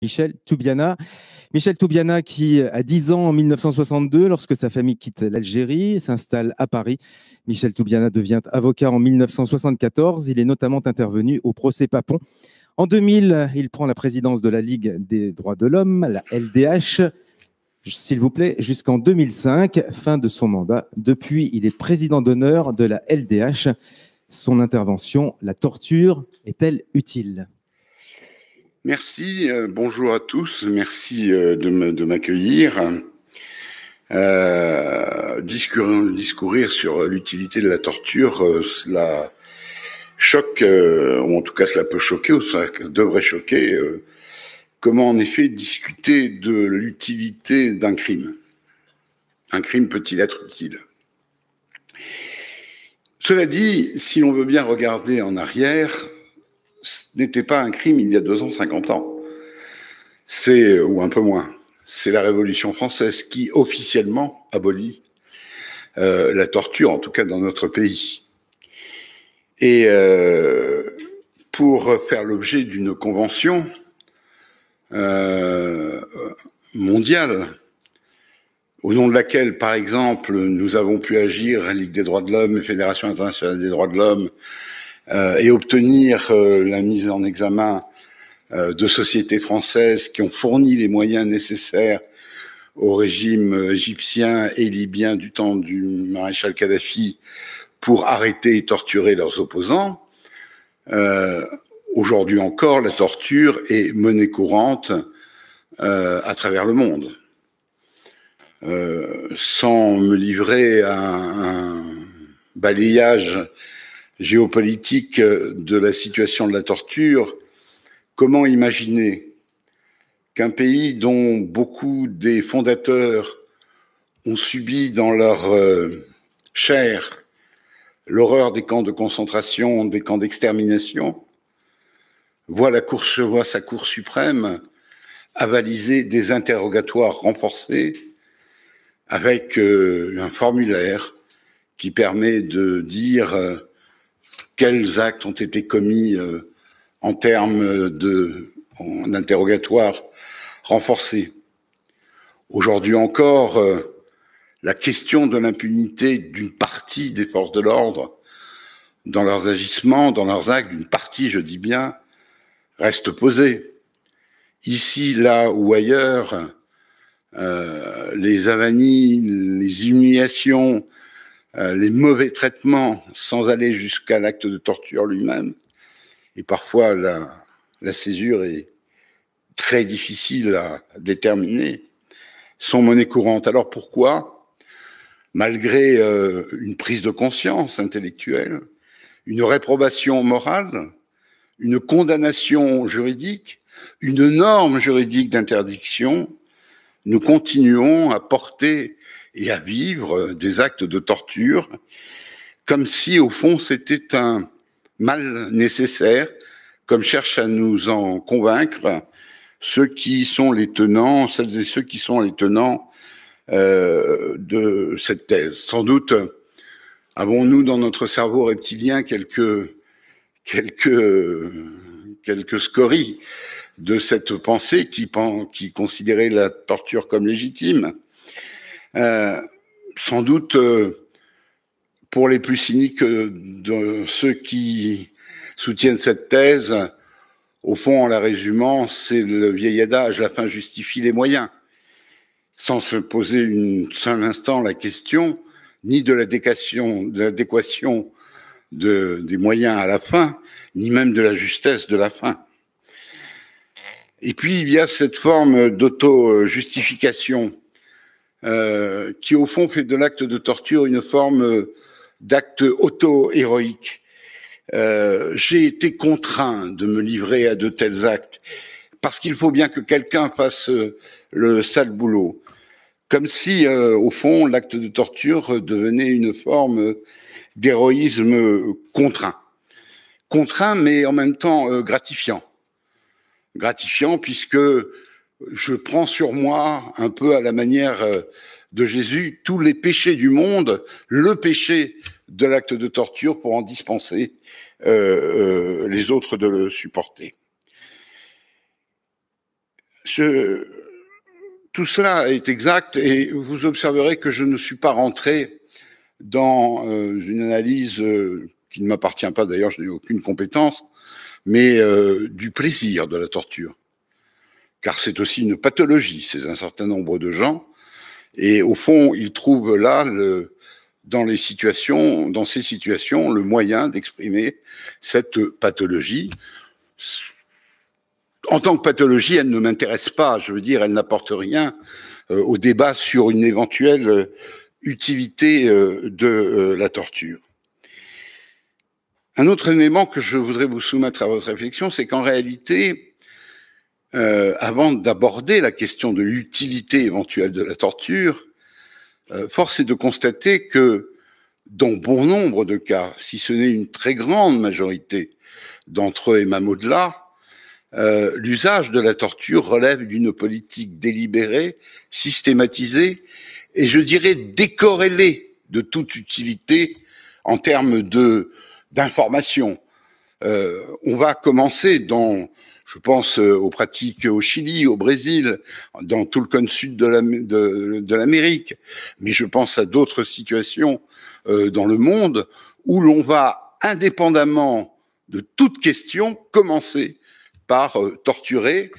Michel Toubiana. Michel Toubiana qui a 10 ans en 1962 lorsque sa famille quitte l'Algérie s'installe à Paris. Michel Toubiana devient avocat en 1974. Il est notamment intervenu au procès Papon. En 2000, il prend la présidence de la Ligue des droits de l'homme, la LDH, s'il vous plaît, jusqu'en 2005, fin de son mandat. Depuis, il est président d'honneur de la LDH. Son intervention, la torture, est-elle utile Merci, euh, bonjour à tous, merci euh, de m'accueillir. Euh, discourir, sur l'utilité de la torture, cela choque, ou en tout cas cela peut choquer, ou ça devrait choquer, comment en effet discuter de l'utilité d'un crime. Un crime peut-il être utile Cela dit, si l'on veut bien regarder en arrière, n'était pas un crime il y a 250 ans. C'est, ou un peu moins, c'est la Révolution française qui officiellement abolit euh, la torture, en tout cas dans notre pays. Et euh, pour faire l'objet d'une convention euh, mondiale, au nom de laquelle, par exemple, nous avons pu agir, Ligue des droits de l'homme, Fédération internationale des droits de l'homme, euh, et obtenir euh, la mise en examen euh, de sociétés françaises qui ont fourni les moyens nécessaires au régime égyptien et libyen du temps du maréchal Kadhafi pour arrêter et torturer leurs opposants. Aujourd'hui encore, la torture est monnaie courante à travers le monde. sans me livrer à un balayage géopolitique euh, de la situation de la torture, comment imaginer qu'un pays dont beaucoup des fondateurs ont subi dans leur euh, chair l'horreur des camps de concentration, des camps d'extermination, voit, la cour, voit sa Cour suprême avaliser des interrogatoires renforcés avec euh, un formulaire qui permet de dire quels actes ont été commis euh, en termes de renforcé. Aujourd'hui encore, euh, la question de l'impunité d'une partie des forces de l'ordre dans leurs agissements, dans leurs actes, d'une partie, je dis bien, reste posée. Ici, là ou ailleurs, euh, les avanies, les humiliations, euh, les mauvais traitements sans aller jusqu'à l'acte de torture lui-même. Et parfois, la, césure est très difficile à déterminer, sont monnaie courante. Alors pourquoi, malgré euh, une prise de conscience intellectuelle, une réprobation morale, une condamnation juridique, une norme juridique d'interdiction, nous continuons à porter et à vivre euh, des actes de torture, comme si au fond c'était un mal nécessaire, comme cherche à nous en convaincre ceux qui sont les tenants, celles et ceux qui sont les tenants euh, de cette thèse. Sans doute euh, avons-nous dans notre cerveau reptilien quelques quelques quelques scories de cette pensée qui, qui considérait la torture comme légitime euh, sans doute, euh, pour les plus cyniques euh, de ceux qui soutiennent cette thèse, au fond, en la résumant, c'est le vieil adage, la fin justifie les moyens, sans se poser un seul instant la question ni de l'adéquation des moyens à la fin, ni même de la justesse de la fin. Et puis, il y a cette forme d'auto-justification euh, qui au fond fait de l'acte de torture une forme euh, d'acte auto-héroïque. Euh, j'ai été contraint de me livrer à de tels actes parce qu'il faut bien que quelqu'un fasse le sale boulot. Comme si, au fond, l'acte de torture devenait une forme d'héroïsme contraint. Contraint, mais en même temps gratifiant. Gratifiant puisque je prends sur moi, un peu à la manière euh, de Jésus, tous les péchés du monde, le péché de l'acte de torture pour en dispenser euh, euh, les autres de le supporter. tout cela est exact et vous observerez que je ne suis pas rentré dans une analyse qui ne m'appartient pas, d'ailleurs je n'ai aucune compétence, mais du plaisir de la torture car c'est aussi une pathologie c'est un certain nombre de gens. Et au fond, ils trouvent là, dans, les situations, dans ces situations, le moyen d'exprimer cette pathologie. En tant que pathologie, elle ne m'intéresse pas, je veux dire, elle n'apporte rien euh, au débat sur une éventuelle euh, utilité euh, de la torture. Un autre élément que je voudrais vous soumettre à votre réflexion, c'est qu'en réalité, euh, avant d'aborder la question de l'utilité éventuelle de la torture, euh, force est de constater que dans bon nombre de cas, si ce n'est une très grande majorité d'entre eux et même au-delà, euh, l'usage de la torture relève d'une politique délibérée, systématisée et je dirais décorrélée de toute utilité en termes de d'information. Euh, on va commencer dans je pense euh, aux pratiques au Chili, au Brésil, dans tout le cône sud de l'Amérique. Mais je pense à d'autres situations euh, dans le monde où l'on va, indépendamment de toute question, commencer par euh, torturer,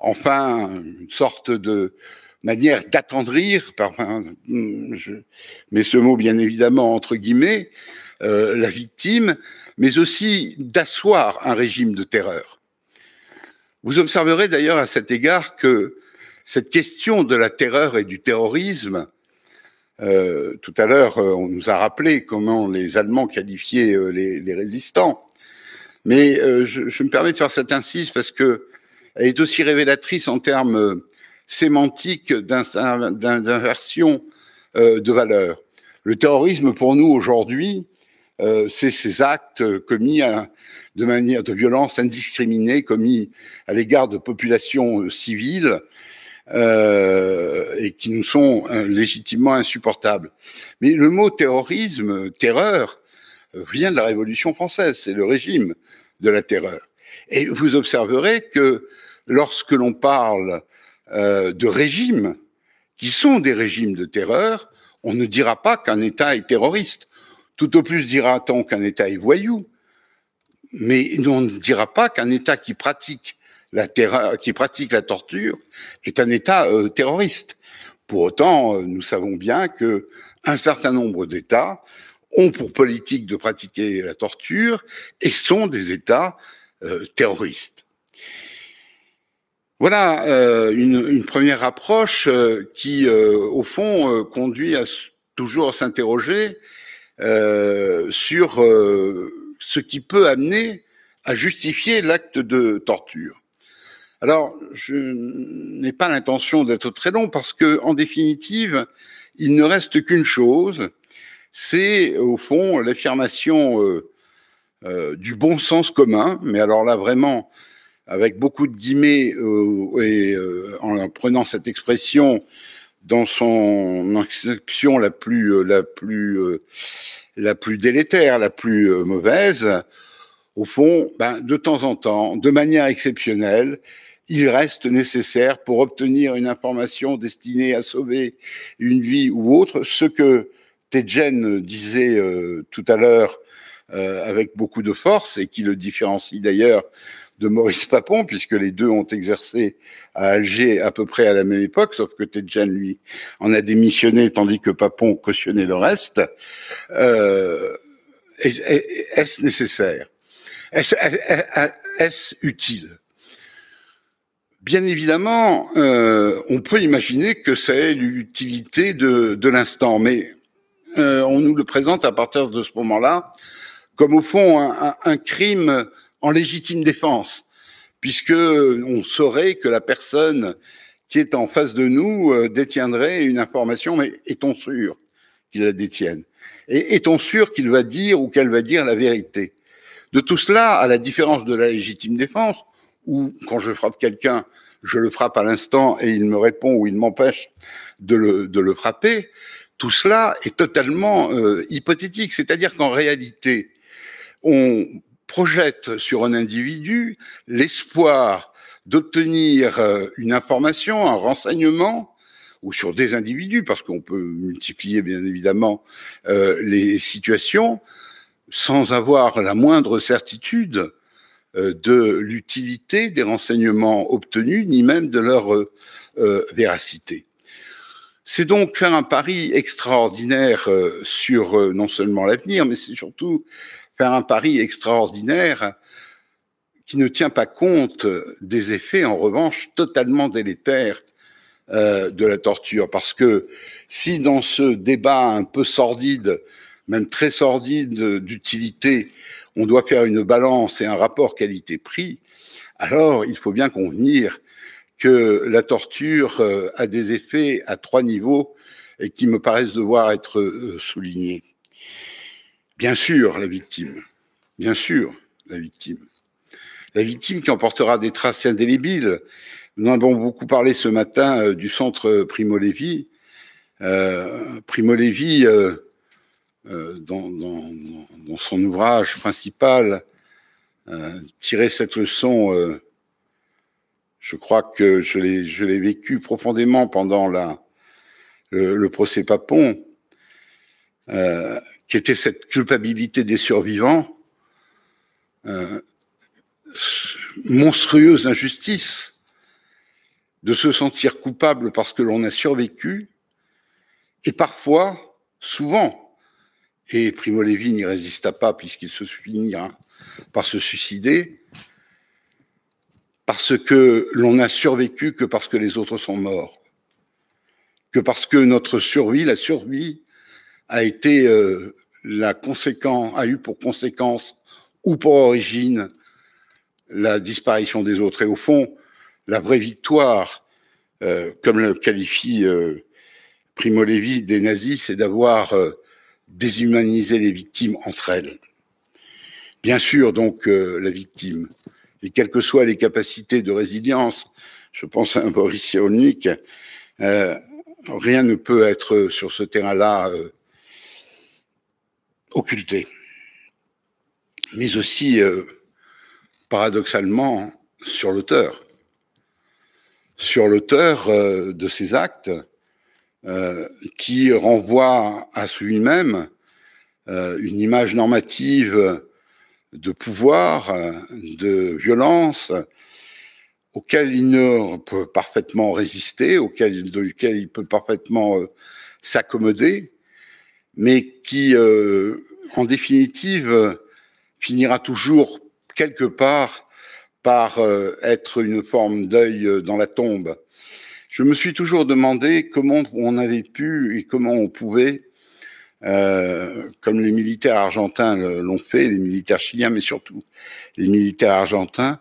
enfin, une sorte de manière d'attendrir, enfin, je mets ce mot bien évidemment entre guillemets, la victime, mais aussi d'asseoir un régime de terreur. Vous observerez d'ailleurs à cet égard que cette question de la terreur et du terrorisme, euh, tout à l'heure, euh, on nous a rappelé comment les Allemands qualifiaient euh, les, résistants, mais je, me permets de faire cette incise parce que elle est aussi révélatrice en termes sémantiques d'inversion de valeur Le terrorisme, pour nous aujourd'hui, euh, c'est ces actes euh, commis euh, de manière de violence indiscriminée commis à l'égard de populations civiles et qui nous sont légitimement insupportables. Mais le mot terrorisme, terreur, vient de la Révolution française, c'est le régime de la terreur. Et vous observerez que lorsque l'on parle de régimes qui sont des régimes de terreur, on ne dira pas qu'un État est terroriste. Tout au plus dira-t-on qu'un État est voyou, mais on ne dira pas qu'un État qui pratique la, qui pratique la torture est un État euh, terroriste. Pour autant, euh, nous savons bien qu'un certain nombre d'États ont pour politique de pratiquer la torture et sont des États euh, terroristes. Voilà une, une, première approche qui, au fond, conduit à toujours s'interroger euh, sur euh, ce qui peut amener à justifier l'acte de torture. Alors, je n'ai pas l'intention d'être très long parce que, en définitive, il ne reste qu'une chose, c'est au fond l'affirmation euh, du bon sens commun, mais alors là vraiment avec beaucoup de guillemets et en prenant cette expression dans son exception euh, euh, la plus, délétère, la plus euh, mauvaise, au fond, ben, de temps en temps, de manière exceptionnelle, il reste nécessaire pour obtenir une information destinée à sauver une vie ou autre, ce que Tejen disait tout à l'heure avec beaucoup de force et qui le différencie d'ailleurs de Maurice Papon, puisque les deux ont exercé à Alger à peu près à la même époque, sauf que Tedjan, lui, en a démissionné, tandis que Papon cautionnait le reste. Euh, est-ce nécessaire Est-ce utile Bien évidemment, euh, on peut imaginer que c'est l'utilité de, l'instant, mais euh, on nous le présente à partir de ce moment-là comme au fond un crime en légitime défense, puisque on saurait que la personne qui est en face de nous euh, détiendrait une information, mais est-on sûr qu'il la détienne Et est-on sûr qu'il va dire ou qu'elle va dire la vérité De tout cela, à la différence de la légitime défense, où quand je frappe quelqu'un, je le frappe à l'instant et il me répond ou il m'empêche de le, frapper, tout cela est totalement euh, hypothétique. C'est-à-dire qu'en réalité, on projette sur un individu l'espoir d'obtenir euh, une information, un renseignement, ou sur des individus, parce qu'on peut multiplier bien évidemment euh, les situations, sans avoir la moindre certitude euh, de l'utilité des renseignements obtenus, ni même de leur véracité. C'est donc faire un pari extraordinaire sur non seulement l'avenir, mais c'est surtout faire un pari extraordinaire qui ne tient pas compte des effets, en revanche, totalement délétères euh, de la torture. Parce que si dans ce débat un peu sordide, même très sordide d'utilité, on doit faire une balance et un rapport qualité-prix, alors il faut bien convenir que la torture euh, a des effets à trois niveaux et qui me paraissent devoir être euh, soulignés. Bien sûr, la victime. Bien sûr, la victime. La victime qui emportera des traces indélébiles. Nous en avons beaucoup parlé ce matin euh, du centre Primo Levi. Euh, Primo Levi, euh, dans, son ouvrage principal, tirer cette leçon, je crois que je l'ai vécu profondément pendant le, procès Papon qui était cette culpabilité des survivants, euh, monstrueuse injustice de se sentir coupable parce que l'on a survécu, et parfois, souvent, et Primo Levi n'y résista pas puisqu'il se finira hein, par se suicider, parce que l'on a survécu que parce que les autres sont morts, que parce que notre survie, la survie a été euh, la conséquence, a eu pour conséquence ou pour origine la disparition des autres. Et au fond, la vraie victoire, euh, comme le qualifie euh, Primo Levi des nazis, c'est d'avoir déshumanisé les victimes entre elles. Bien sûr, donc, la victime, et quelles que soient les capacités de résilience, je pense à un Boris Cyrulnik, rien ne peut être sur ce terrain-là occulté, mais aussi euh, paradoxalement sur l'auteur, sur l'auteur euh, de ces actes euh, qui renvoie à lui même une image normative de pouvoir, de violence, auquel il ne peut parfaitement résister, auquel, il peut parfaitement s'accommoder, mais qui, euh, en définitive, euh, finira toujours quelque part par euh, être une forme d'œil dans la tombe. Je me suis toujours demandé comment on avait pu et comment on pouvait, comme les militaires argentins l'ont fait, les militaires chiliens, mais surtout les militaires argentins,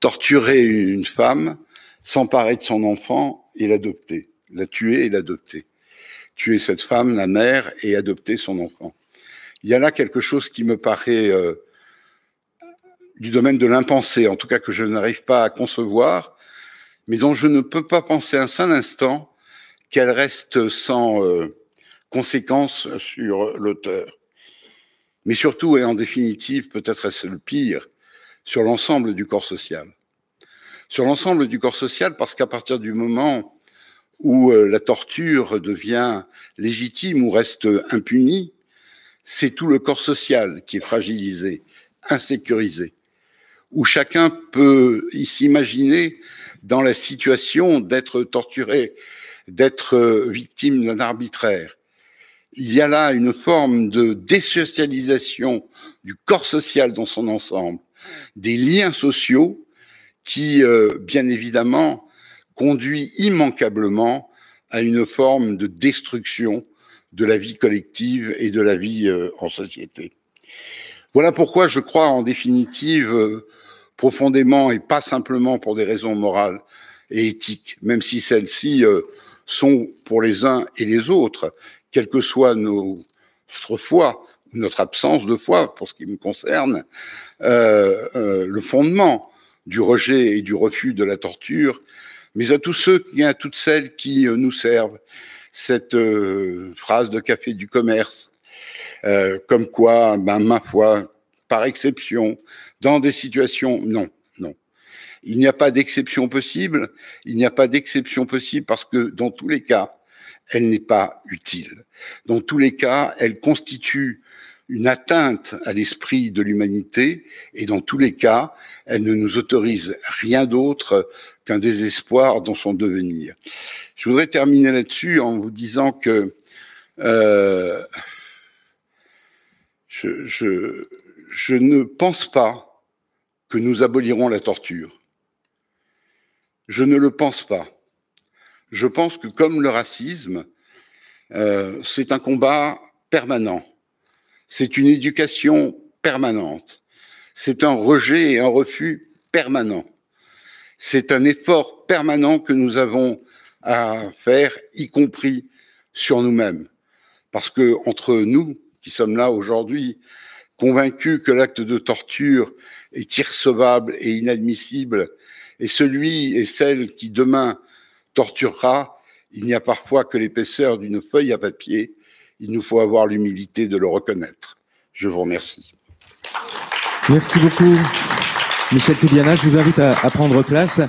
torturer une femme, s'emparer de son enfant et l'adopter, la tuer et l'adopter tuer cette femme, la mère, et adopter son enfant. Il y a là quelque chose qui me paraît euh, du domaine de l'impensé, en tout cas que je n'arrive pas à concevoir, mais dont je ne peux pas penser un seul instant qu'elle reste sans euh, conséquence sur l'auteur. Mais surtout, et en définitive, peut-être est-ce le pire, sur l'ensemble du corps social. Sur l'ensemble du corps social, parce qu'à partir du moment où euh, la torture devient légitime ou reste impunie, c'est tout le corps social qui est fragilisé, insécurisé, où chacun peut s'imaginer dans la situation d'être torturé, d'être euh, victime d'un arbitraire. Il y a là une forme de désocialisation du corps social dans son ensemble, des liens sociaux qui, euh, bien évidemment, conduit immanquablement à une forme de destruction de la vie collective et de la vie euh, en société. Voilà pourquoi je crois en définitive euh, profondément et pas simplement pour des raisons morales et éthiques, même si celles-ci euh, sont pour les uns et les autres, quelle que soit notre foi, notre absence de foi pour ce qui me concerne, le fondement du rejet et du refus de la torture mais à tous ceux et hein, à toutes celles qui euh, nous servent cette euh, phrase de Café du Commerce, euh, comme quoi, ben, ma foi, par exception, dans des situations, non, non. Il n'y a pas d'exception possible, il n'y a pas d'exception possible parce que dans tous les cas, elle n'est pas utile. Dans tous les cas, elle constitue une atteinte à l'esprit de l'humanité et dans tous les cas, elle ne nous autorise rien d'autre qu'un désespoir dans son devenir. Je voudrais terminer là-dessus en vous disant que euh, je, je, ne pense pas que nous abolirons la torture. Je ne le pense pas. Je pense que comme le racisme, euh, c'est un combat permanent. C'est une éducation permanente. C'est un rejet et un refus permanent. C'est un effort permanent que nous avons à faire, y compris sur nous-mêmes. Parce que entre nous, qui sommes là aujourd'hui, convaincus que l'acte de torture est irrecevable et inadmissible, et celui et celle qui demain torturera, il n'y a parfois que l'épaisseur d'une feuille à papier. Il nous faut avoir l'humilité de le reconnaître. Je vous remercie. Merci beaucoup. Michel Touliana, je vous invite à, à prendre place.